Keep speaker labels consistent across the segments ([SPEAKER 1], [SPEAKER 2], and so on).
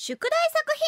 [SPEAKER 1] 宿題作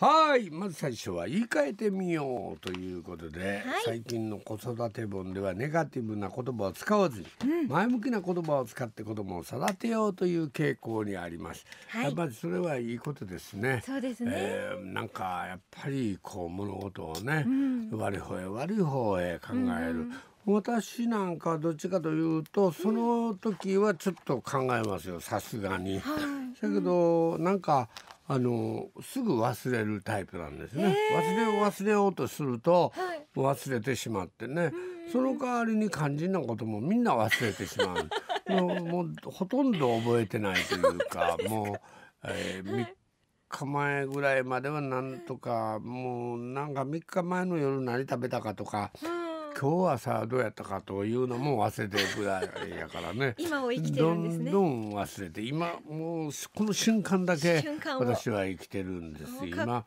[SPEAKER 1] 品発表はいまず最初は言い換えてみようということで、はい、最近の子育て本ではネガティブな言葉を使わずに、うん、前向きな言葉を使って子供を育てようという傾向にあります、はい、やっぱりそれはいいことですねそうですね、えー、なんかやっぱりこう物事をね、うん、悪い方へ悪い方へ考える、うん私なんかどっちかというとその時はちょっと考えますよさすがに。だ、はい、けどなんかあのすぐ忘れるタイプなんですね。えー、忘れを忘れようとすると、はい、忘れてしまってね、その代わりに肝心なこともみんな忘れてしまう。もうもうほとんど覚えてないというか、もう、えー、3日前ぐらいまではなんとか、もうなんか3日前の夜何食べたかとか。今日はさどうやったかというのも忘れてるぐらいやからね 今を生きてるんですねどんどん忘れて今もうこの瞬間だけ私は生きてるんです今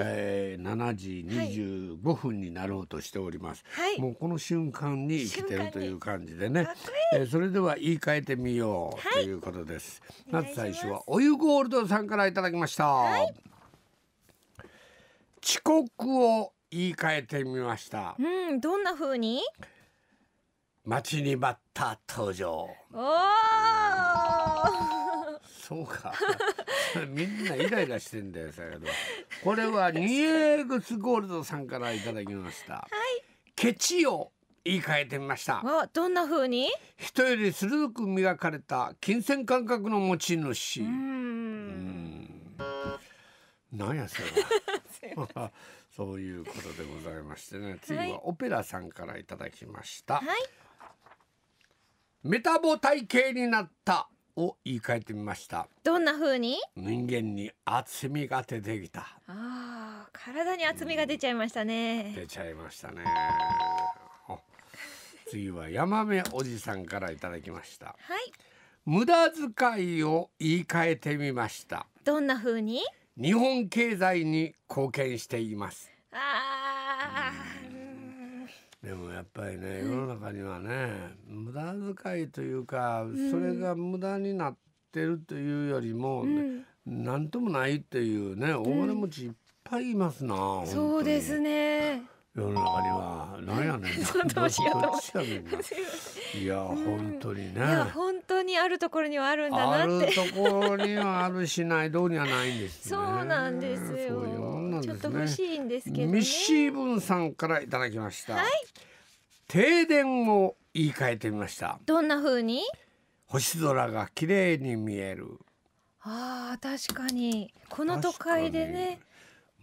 [SPEAKER 1] えー、7時25分になろうとしております、はい、もうこの瞬間に生きてるという感じでねえー、それでは言い換えてみよう、ということです、まず最初はおゆゴールドさんからいただきました、はい、遅刻を言い換えてみました。
[SPEAKER 2] うん、どんな風に？
[SPEAKER 1] 待ちに待った登場。おお。そうか。みんなイライラしてんだよ、だけど。これはニエグスゴールドさんからいただきました。はい。ケチを言い換えてみました。
[SPEAKER 2] あ、どんな風に？
[SPEAKER 1] 人より鋭く磨かれた金銭感覚の持ち主。うん。なんやそれは。そういうことでございましてね、次はオペラさんからいただきました。はい、メタボ体型になったを言い換えてみました。
[SPEAKER 2] どんな風に？
[SPEAKER 1] 人間に厚みが出てきた。あ
[SPEAKER 2] あ、体に厚みが出ちゃいました
[SPEAKER 1] ね。うん、出ちゃいましたね。次はヤマメおじさんからいただきました。はい。無駄遣いを言い換えてみました。
[SPEAKER 2] どんな風に？
[SPEAKER 1] 日本経済に貢献しています
[SPEAKER 2] あ
[SPEAKER 1] でもやっぱりね世の中にはね、無駄遣いというか、それが無駄になってるというよりも、何ともないっていうね大金持ちいっぱいいますな、うん、そうです
[SPEAKER 2] ね
[SPEAKER 1] 世の中には何やねん どっちやねんいや本当にね
[SPEAKER 2] にあるところにはあるんだなってあると
[SPEAKER 1] ころにはあるしないどうにはないんです、
[SPEAKER 2] ね、そうなんですよ、ね、ちょっと欲しいんですけど、ね、ミッ
[SPEAKER 1] シーブンさんからいただきました、はい、停電を言い換えてみました
[SPEAKER 2] どんな風に
[SPEAKER 1] 星空が綺麗に見える
[SPEAKER 2] ああ確かにこの都会でね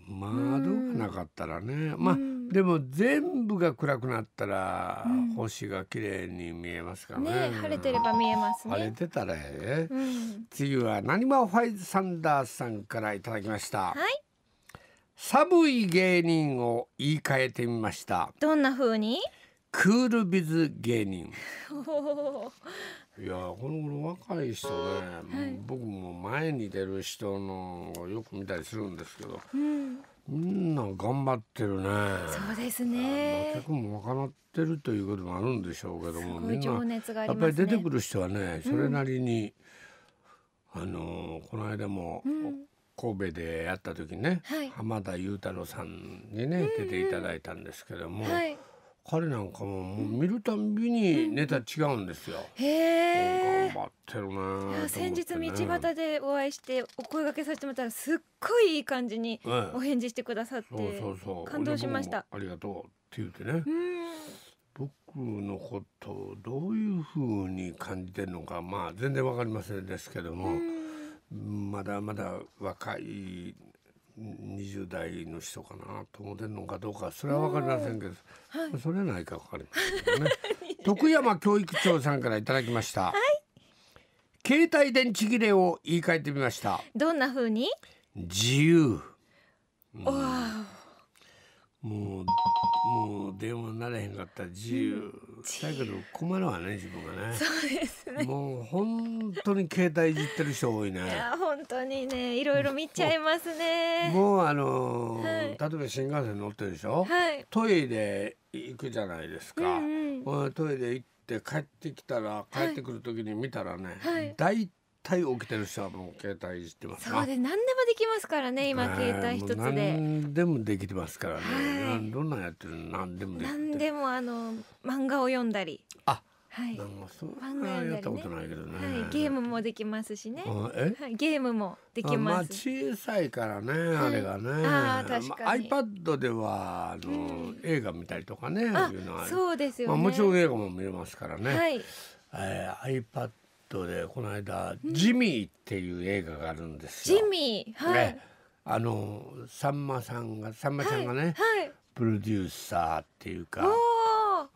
[SPEAKER 1] 窓がなかったらね、まあでも全部が暗くなったら星が綺麗に見えますからねね、晴れ
[SPEAKER 2] てれば見えますね
[SPEAKER 1] 晴れてたらええ、うん、次はなにわファイズサンダースさんからいただきました、はい、寒い芸人を言い換えてみました
[SPEAKER 2] どんな風に
[SPEAKER 1] クールビズ芸人 いやこの頃若い人ね、はい、僕も前に出る人のよく見たりするんですけど、うん、みんな頑張ってるねそ
[SPEAKER 2] うですね、
[SPEAKER 1] まあ、も賄ってるということもあるんでしょうけども、ね、みんなやっぱり出てくる人はねそれなりに、うん、あのこの間も、うん、神戸でやった時ね、はい、浜田雄太郎さんにね出ていただいたんですけども。はい彼なんかももう見るたんびにネタ違うんですよ。
[SPEAKER 2] へ
[SPEAKER 1] 頑張ってるね、ね、先日道端
[SPEAKER 2] でお会いしてお声掛けさせてもらったらすっごいいい感じにお返事してくださって感動しました。
[SPEAKER 1] ありがとうって言ってね。僕のことをどういうふうに感じてるのかまあ全然わかりませんですけども。まだまだ若い20代の人かなと思ってるのかどうかそれは分かりませんけど、はい、それはないか分かりませんけどね 徳山教育長さんからいただきました、はい、携帯電池切れを言い換えてみました
[SPEAKER 2] どんな風に
[SPEAKER 1] 自由、うん、もうもう電話なれへんかったら自由、だけど困るわね自分がねそうですねもう本当に携帯いじってる人多いねいや
[SPEAKER 2] 本当にねいろいろ見ちゃいますね
[SPEAKER 1] もうあの例えば新幹線乗ってるでしょ、はトイレ行くじゃないですか、トイレ行って帰ってきたら帰ってくる時に見たらね、はい、対起きてる人はもう携帯いじってますそうで何
[SPEAKER 2] でもできますからね今携帯一つで、
[SPEAKER 1] 何でもできてますからね、はい、どんなんやってる何でも何
[SPEAKER 2] でもあの漫画を読んだり
[SPEAKER 1] あはい、なんかそんなやったことないけどね、はい、
[SPEAKER 2] ゲームもできますしね、えゲームもできます、
[SPEAKER 1] まあ、小さいからね、あれがね、はあ確かに、まあ、iPad ではあの、うん、映画見たりとかねいうのはそうですよ、ね、まあ、もちろん映画も見れますからね、はいえー、iPad とねこの間「ジミー」っていう映画があるんですよ。
[SPEAKER 2] ジミー、はいね、
[SPEAKER 1] あのさんまさんがさんまちゃんがね、はいはい、プロデューサーっていうかあ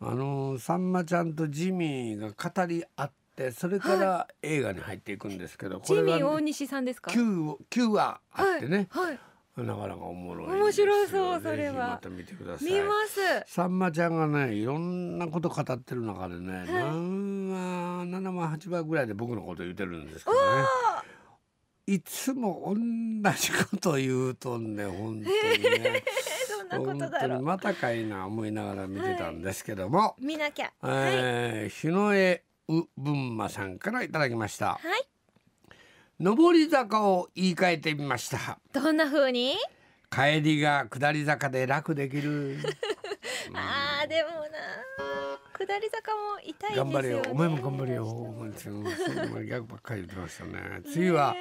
[SPEAKER 1] のさんまちゃんとジミーが語り合ってそれから映画に入っていくんですけど、これが、ね、ジミー
[SPEAKER 2] 大西さんですか 9,
[SPEAKER 1] 9話あってね。はいなかなかおもろい、ね、面白そうそれはまた見てください見ますさんまちゃんがねいろんなこと語ってる中でね、はい、何話7話8話ぐらいで僕のこと言ってるんですけどねいつも同じこと言うとんね本当にね。本当にまたかいな思いながら見てたんですけども、はい、見なきゃ、えーはい、日野江う文馬さんからいただきました。はい上り坂を言い換えてみました
[SPEAKER 2] どんな風に
[SPEAKER 1] 帰りが下り坂で楽できる
[SPEAKER 2] ま あーでもな下り坂も痛
[SPEAKER 1] い、ね、頑張れよお前も頑張れよ逆ばっかり言ってましたね次は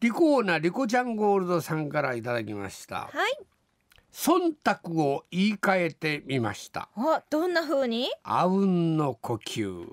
[SPEAKER 1] リコーナリコちゃんゴールドさんからいただきましたはい忖度を言い換えてみました
[SPEAKER 2] あどんな風に
[SPEAKER 1] あうんの呼吸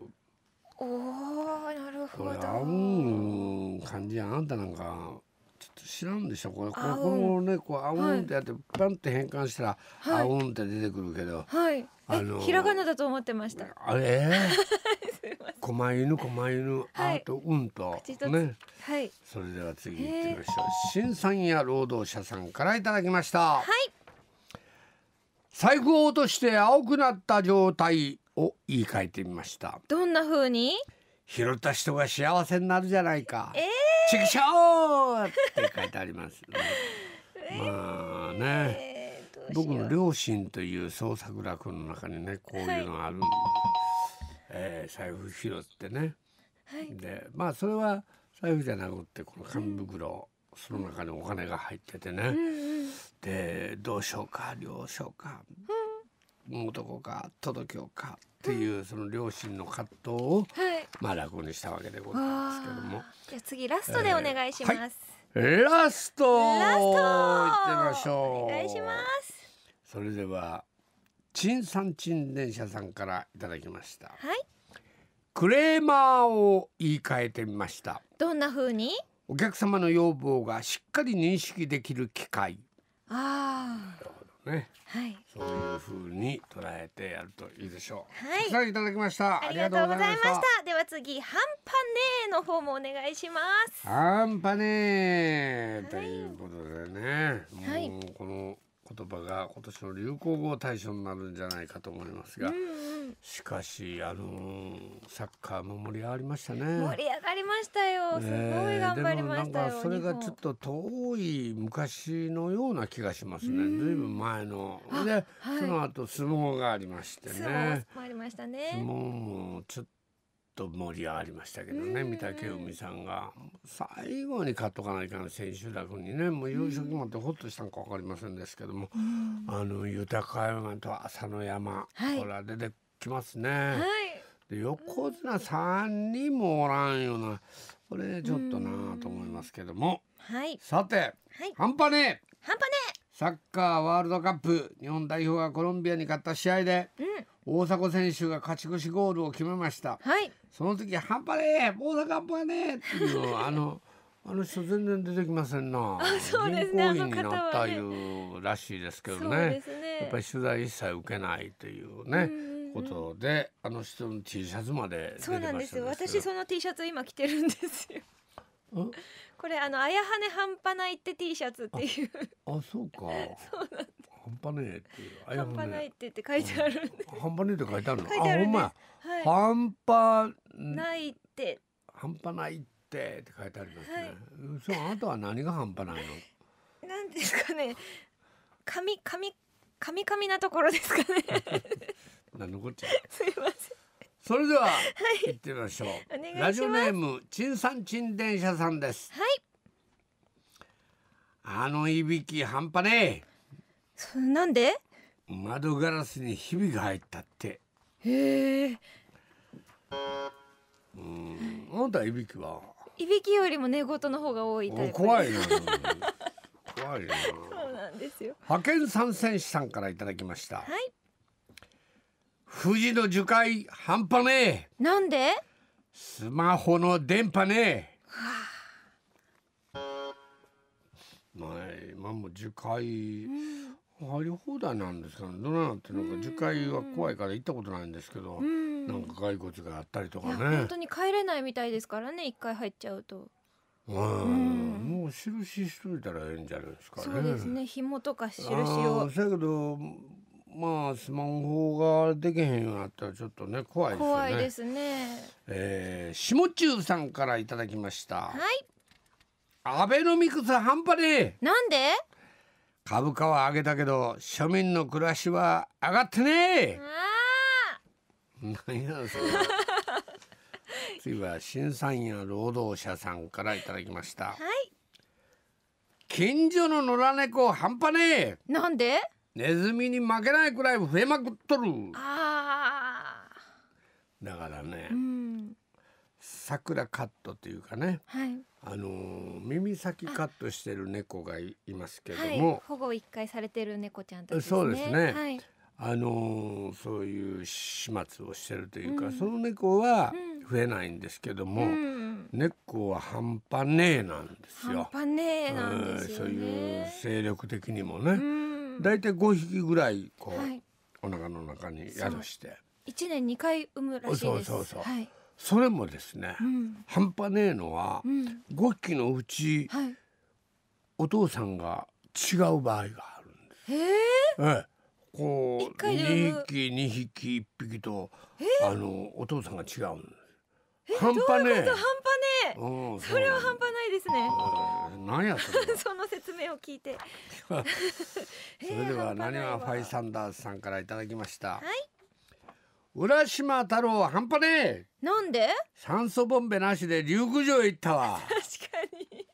[SPEAKER 2] おおなるほどこれ
[SPEAKER 1] 青う感じやあんたなんかちょっと知らんでしょこれこれこれをねこう「あうん」ってやって、パンって変換したら「はいあうん」って出てくるけど、はい。
[SPEAKER 2] あのひらがなだと思ってました。
[SPEAKER 1] あれ すい狛犬狛犬はいあと「うんと」口一ねはい。それでは次行ってみましょう新三や労働者さんからいただきましたはい財布を落として青くなった状態を言い換えてみました
[SPEAKER 2] どんな風に？
[SPEAKER 1] 拾った人が幸せになるじゃないか。えー、チクショーって書いてあります、えー、まあね、僕の両親という創作楽の中にね、こういうのがあるんはい、えー、財布拾ってね。はい、で、まあそれは財布じゃなくてこの紙袋、うん、その中にお金が入っててね。うんうん、で、どうしようか、了承か。うん男か届けようかっていうその両親の葛藤を、まあ落語にしたわけでございますけども、
[SPEAKER 2] じゃ次ラストでお願いします、
[SPEAKER 1] えーはい、ラストラストってみましょうお願いしますそれでは陳さん陳電車さんからいただきましたはいクレーマーを言い換えてみました
[SPEAKER 2] どんな風に
[SPEAKER 1] お客様の要望がしっかり認識できる機会ああね、はい、そういう風に捉えてやるといいでしょう。はい、さあいただきました。ありがとうございました。
[SPEAKER 2] では次ハンパネの方もお願いします。
[SPEAKER 1] ハンパネということでね、はい、もうこの言葉が今年の流行語大賞になるんじゃないかと思いますが、うんうん、しかしあのサッカーも盛り上がりましたね盛り上が
[SPEAKER 2] りましたよすごい頑張りましたよ、えー、それがちょっ
[SPEAKER 1] と遠い昔のような気がしますねずいぶん前ので、その後相撲がありましてね
[SPEAKER 2] 相撲
[SPEAKER 1] もちょっと盛り上がりましたけどね御嶽海さんが最後に勝っとかないかな千秋楽にねもう勝決まってほっとしたのか分かりませんですけども「あの豊か山」と「朝の山」はい、これは出てきますね。はい、で横綱3人もおらんようなこれちょっとなあと思いますけども、はい、さて、はい、半端ね半端ねサッカーワールドカップ日本代表がコロンビアに勝った試合で、うん、大迫選手が勝ち越しゴールを決めました。はいその時半端ねえ大阪半端ねえっていうのあの あの人全然出てきませんな。あそうですね。銀行員になったいうらしいですけどね。ねやっぱり取材一切受けないというね。うことであの人の T シャツまでそうなんですよ私そ
[SPEAKER 2] の T シャツ今着てるんですよこれあの「あやはね半端ない」って T シャツっていう
[SPEAKER 1] あそうか そうなん半端ねえっていう。半端ないっ
[SPEAKER 2] てって書いてある
[SPEAKER 1] 半端ねえって書いてあるの。あほんま。半端な
[SPEAKER 2] いって。
[SPEAKER 1] 半端ないってって書いてありますね。そうあとは何が半端ないの？
[SPEAKER 2] なんですかね。髪髪髪髪なところですかね。何 のこっちゃ。すいません。
[SPEAKER 1] それでは、はい、行ってみましょう。ラジオネームちんさんちん電車さんです。はい。あのいびき半端ねえ。なんで窓ガラスにひびが入ったってへえうんあんたいびきは
[SPEAKER 2] いびきよりも寝言の方が多いタイプ
[SPEAKER 1] 怖いよ 怖いよ
[SPEAKER 2] そうなんですよ
[SPEAKER 1] 派遣参戦士さんからいただきましたはい富士の樹海半端ねえなんでスマホの電波ねえまあ今も樹海、うん入り放題なんですかねどなってなのか樹海は怖いから行ったことないんですけどなんか骸骨があったりとかね本当
[SPEAKER 2] に帰れないみたいですからね一回入っちゃうと。
[SPEAKER 1] うんもう印しといたらええんじゃないですかね。そうですね
[SPEAKER 2] 紐とか印を。だ
[SPEAKER 1] けどまあスマホができへんようになったらちょっとね怖いですね。怖いですね。えー、下中さんからいただきました。はい。アベノミクス半端ねなんで？株価は上げたけど庶民の暮らしは上がってね何やそれ次は審査員や労働者さんからいただきました、はい、近所の野良猫半端ねなんでネズミに負けないくらい増えまくっとるだからね、うん桜カットっていうかね、はい、あの耳先カットしてる猫がいますけども、はい、
[SPEAKER 2] 保護一回されてる猫ちゃんたち、ね、そうですね、はい、
[SPEAKER 1] あのそういう始末をしてるというか、うん、その猫は増えないんですけども、うん、猫は半端ねえなんですよ。半端ねえなんです、ね、そういう精力的にもね、うん、だいたい5匹ぐらいこう、はい、お腹の中に宿して。
[SPEAKER 2] 一年二回産むらしいです。そうそうそう。はい
[SPEAKER 1] それもですね、うん、半端ねえのは、うん、5匹のうち、はい、お父さんが違う場合があるんです。えええ、こう2匹2匹1匹と、えあのお父さんが違うんです。半端ねえ。半端ねえ。うん、それは半
[SPEAKER 2] 端ないですね。何やそれ。その説明を聞いて。そ
[SPEAKER 1] れでは何は ファイサンダースさんからいただきました。はい。浦島太郎半端ねえなんで酸素ボンベなしで竜宮城行ったわ 確かに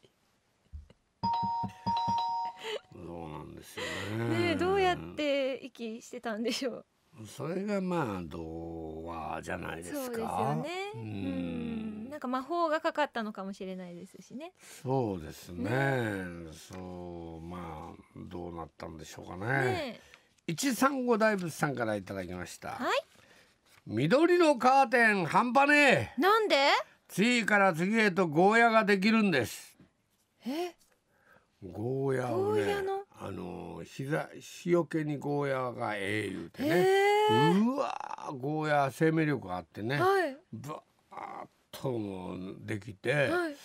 [SPEAKER 1] そうなんですよねねどうやっ
[SPEAKER 2] て息してたんでしょう
[SPEAKER 1] それがまあ童話じゃないですかそうですよねうん
[SPEAKER 2] なんか魔法がかかったのかもしれないですしね
[SPEAKER 1] そうですね、ね、そうまあどうなったんでしょうかねね135大仏さんからいただきましたはい緑のカーテン半端ねえなんで次から次へとゴーヤができるんですえゴーヤをねあの膝塩気にゴーヤがええ言うてね、えー、うわゴーヤ生命力あってね、はい、ぶわっともできて、はい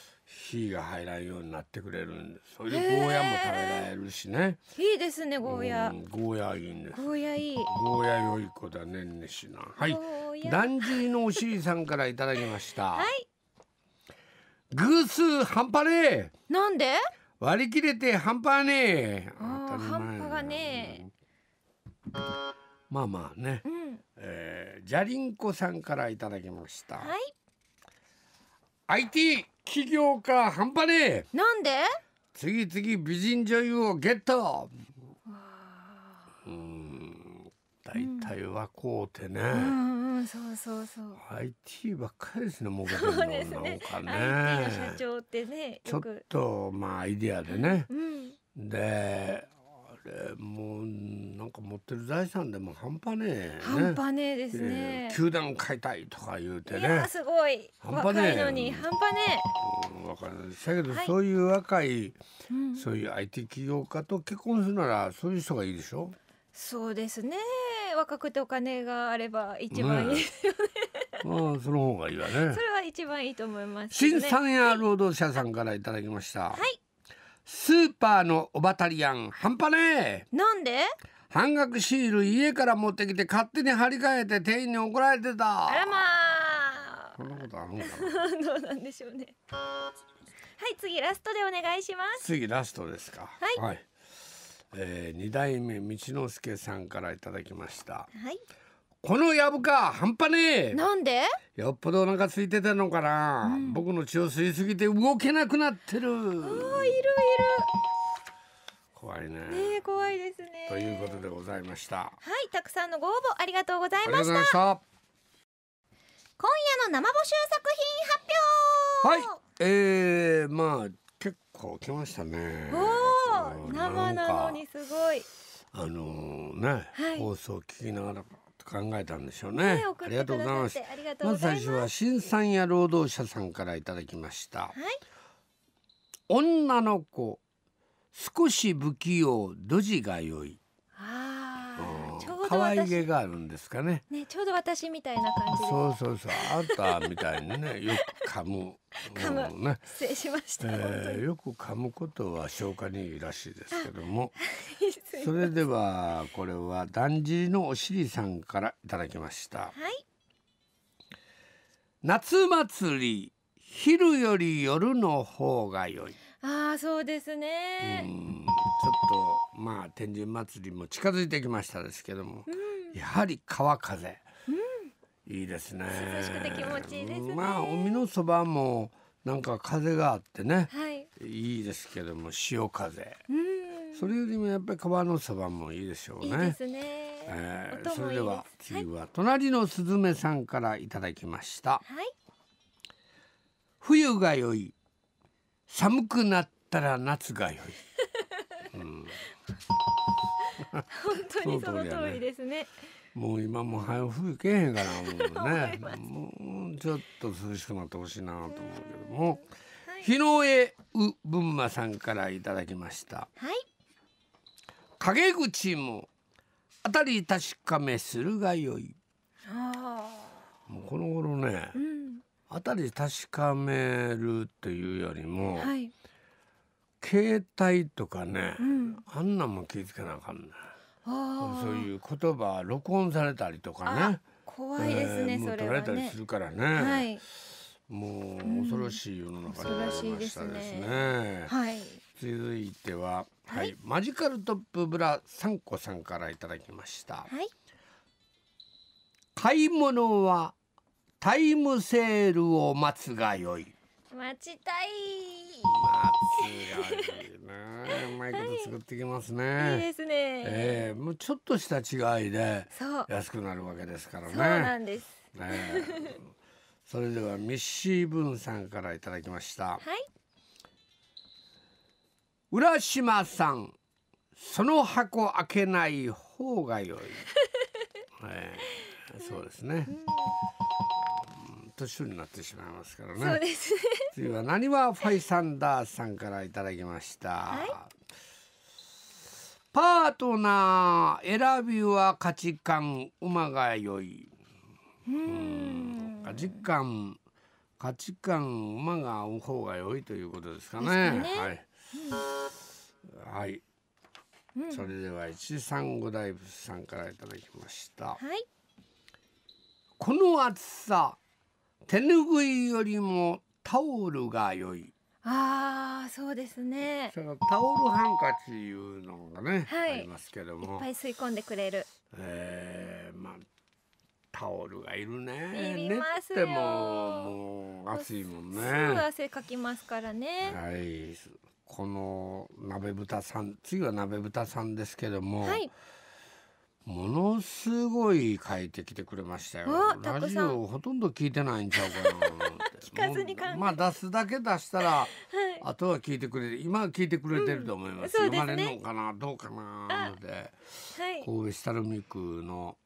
[SPEAKER 1] 火が入らんようになってくれるんですそれでゴーヤも食べられるしね
[SPEAKER 2] いいですねゴーヤ、う
[SPEAKER 1] ゴーヤいいんですゴーヤいいゴーヤ良い子だねんねしなはい男児のお尻さんからいただきましたはい偶数半端ねなんで割り切れて半端ね
[SPEAKER 2] 半端がね
[SPEAKER 1] まあまあね、うん、えー、じゃりんこさんからいただきましたはい IT 起業家半端ねえなんで次々美人女優をゲットうん大体はこうてね、う
[SPEAKER 2] んうそうそうそう
[SPEAKER 1] IT ばっかりですねもうそうですねなんかね社
[SPEAKER 2] 長ってねちょっ
[SPEAKER 1] とまあアイディアでね、う
[SPEAKER 2] ん、
[SPEAKER 1] でもうなんか持ってる財産でも半端ねえ、ね、半端
[SPEAKER 2] ねえですね、えー、
[SPEAKER 1] 球団買いたいとか言うてねすごい半端ねえのに
[SPEAKER 2] 半端ね
[SPEAKER 1] え、うん、かんないだけど、そういう若い、うん、そういう IT 起業家と結婚するならそういう人がいいでしょ
[SPEAKER 2] そうですね若くてお金があれば一番いいですよね、
[SPEAKER 1] うまあその方がいいわねそれ
[SPEAKER 2] は一番いいと思います、ね、新三夜
[SPEAKER 1] 労働者さんからいただきましたはいスーパーのおばたりやん半端ねえなんで半額シール家から持ってきて勝手に張り替えて店員に怒られてたあらま
[SPEAKER 2] あ
[SPEAKER 1] そんなことあるのか
[SPEAKER 2] どうなんでしょうねはい次ラストでお願いします次
[SPEAKER 1] ラストですかはい、はい、えー、代目道之助さんからいただきましたはいこのやぶか半端ねえなんでよっぽどお腹空いてたのかな、うん、僕の血を吸いすぎて動けなくなってるあいるいる怖いね
[SPEAKER 2] ね怖いですね
[SPEAKER 1] ということでございましたは
[SPEAKER 2] いたくさんのご応募ありがとうございました今夜の生募集作
[SPEAKER 1] 品発表はいえー、まあ結構来ましたねお生なのにすごいあのー、ね、はい、放送聞きながらと考えたんでしょうね。ねありがとうございます。まず最初は新参や労働者さんからいただきました。はい、女の子少し不器用ドジが良い
[SPEAKER 2] ちょうど可愛
[SPEAKER 1] げがあるんですかね。
[SPEAKER 2] ね、ちょうど私みたいな感じで。そ
[SPEAKER 1] うそうそう、あんたみたいにね、よく噛む。
[SPEAKER 2] 噛む、ね、失礼しました、えー、よ
[SPEAKER 1] く噛むことは消化にいいらしいですけども。それでは、これはだんじりのおしりさんからいただきました。はい。夏祭り、昼より夜の方が良い。
[SPEAKER 2] ああ、そうです
[SPEAKER 1] ね。うんちょっとまあ天神祭りも近づいてきましたですけども、うん、やはり川風、うん、いいですね涼しくて気持ちいいです、ね、まあ海のそばもなんか風があってね、はい、いいですけども潮風、うん、それよりもやっぱり川のそばもいいでしょうね。いいねえー、いいそれでは次は隣のすずめさんからいただきました。は
[SPEAKER 2] い、
[SPEAKER 1] 冬が良い寒くなったら夏が良い本当にその通りですね。もう今も早冬けへんからもうねもうちょっと涼しくなってほしいなと思うけども、はい、日の江う文馬さんからいただきました、はい、陰口も当たり確かめするがよいもうこの頃ね、うん、当たり確かめるというよりも、はい、携帯とかね、うん、あんなんも気付つけなあかんねそういう言葉録音されたりとかね怖いですね、えー、それは、ね、取られたりするからね、はい、もう恐ろしい世の中になりましたですねうん、ねはい、続いては、はい、はい、マジカルトップブラサンコさんからいただきました、はい、買い物はタイムセールを待つが良い
[SPEAKER 2] 待ちたい待
[SPEAKER 1] 作ってきますね。いいですね。ええー、もうちょっとした違いで安くなるわけですからね。そうなんです。ええー、それではミッシーブンさんからいただきました。はい。浦島さん、その箱開けない方が良い。ええー、そうですね。年になってしまいますからね。そうです、ね、次は何はファイサンダーさんからいただきました。はパートナー選びは価値観馬が良いうん価値観価値観馬が合う方が良いということですかね。ねはい、はい、うん、それでは一三五大仏さんからいただきました。はい、この暑さ手ぬぐいよりもタオルが良い。
[SPEAKER 2] ああそうですねそ
[SPEAKER 1] のタオルハンカチいうのがね、はい、ありますけどもいっぱい吸
[SPEAKER 2] い込んでくれる
[SPEAKER 1] えー、まあタオルがいるねいりますよももう暑いもんね汗
[SPEAKER 2] かきますからねは
[SPEAKER 1] いこの鍋豚さん次は鍋豚さんですけども、はい、ものすごい書いてきてくれましたよラジオほとんど聞いてないんちゃうか
[SPEAKER 2] な聞かずに
[SPEAKER 1] 考えまあ出すだけ出したら、はい、あとは聞いてくれて今聞いてくれてると思います、うん、ね、読まれるのかなどうかなので、はい、神戸下ルミクの、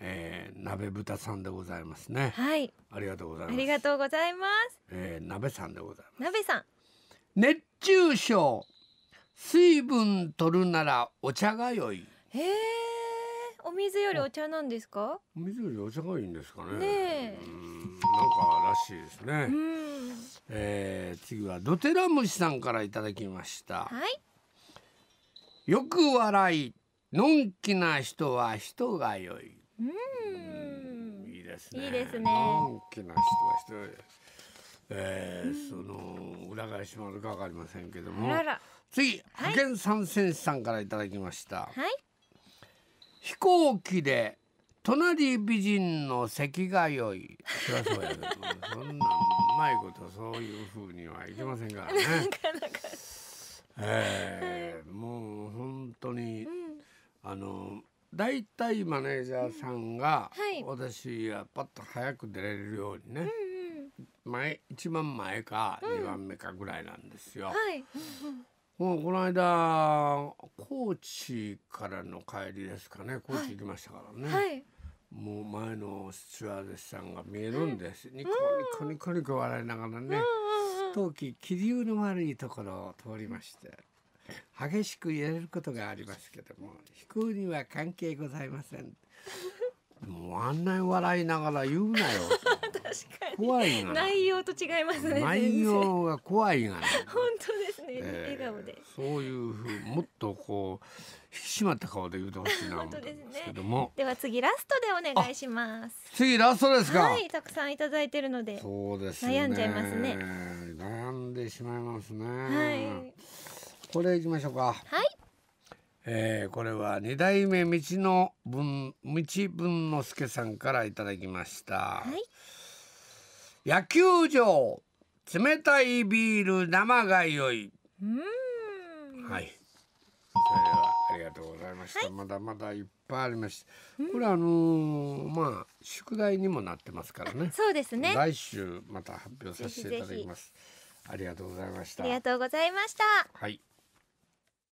[SPEAKER 1] えー、鍋豚さんでございますねはいありがとうございますあり
[SPEAKER 2] がとうございます、
[SPEAKER 1] えー、鍋さんでございます鍋さん熱中症水分取るならお茶が良い
[SPEAKER 2] へえお水よりお茶なんですか。
[SPEAKER 1] お水よりお茶がいいんですかね。
[SPEAKER 2] ねう
[SPEAKER 1] なんからしいですね。うえー、次はドテラムシさんからいただきました。はい。よく笑い、のんきな人は人が良い。うん。いいですね。いいですね。のんきな人は人が良い。えー、その裏返しもあるかわかりませんけども。あらら次、はい、派遣三選手さんからいただきました。はい。飛行機で隣美人の席が良いそりゃそうやけどそんなうまいことそういうふうにはいきませんからね。えー、もう本当に、うん、あの大体マネージャーさんが、私はパッと早く出れるようにね、前一番前か二番目かぐらいなんですよ。もうこの間高知からの帰りですかね高知行きましたからね、はい、もう前のスチュワーデスさんが見えるんです、にい、ニコニコニコニコ笑いながらね、陶器気流の悪いところを通りまして激しく揺れることがありますけども飛行には関係ございません もうあんなに笑いながら言うなよかに怖いが内
[SPEAKER 2] 容と違いますね内容
[SPEAKER 1] が怖いが本
[SPEAKER 2] 当ですね、えー、笑顔で
[SPEAKER 1] そういうふうもっとこう引き締まった顔で言うてほしいな本当ですね
[SPEAKER 2] では次ラストでお願いします
[SPEAKER 1] 次ラストですかはい
[SPEAKER 2] たくさんいただいてるので
[SPEAKER 1] そうです、ね、悩んじゃいますね悩んでしまいますねはいこれいきましょうかはいえー、これは二代目道の分道文之助さんからいただきました、はい、野球場冷たいビール生が良いはいそれではありがとうございました、はい、まだまだいっぱいありましたこれあのー、まあ宿題にもなってますからねそうですね来週また発表させていただきますありがとうございましたあり
[SPEAKER 2] がとうございました
[SPEAKER 1] はい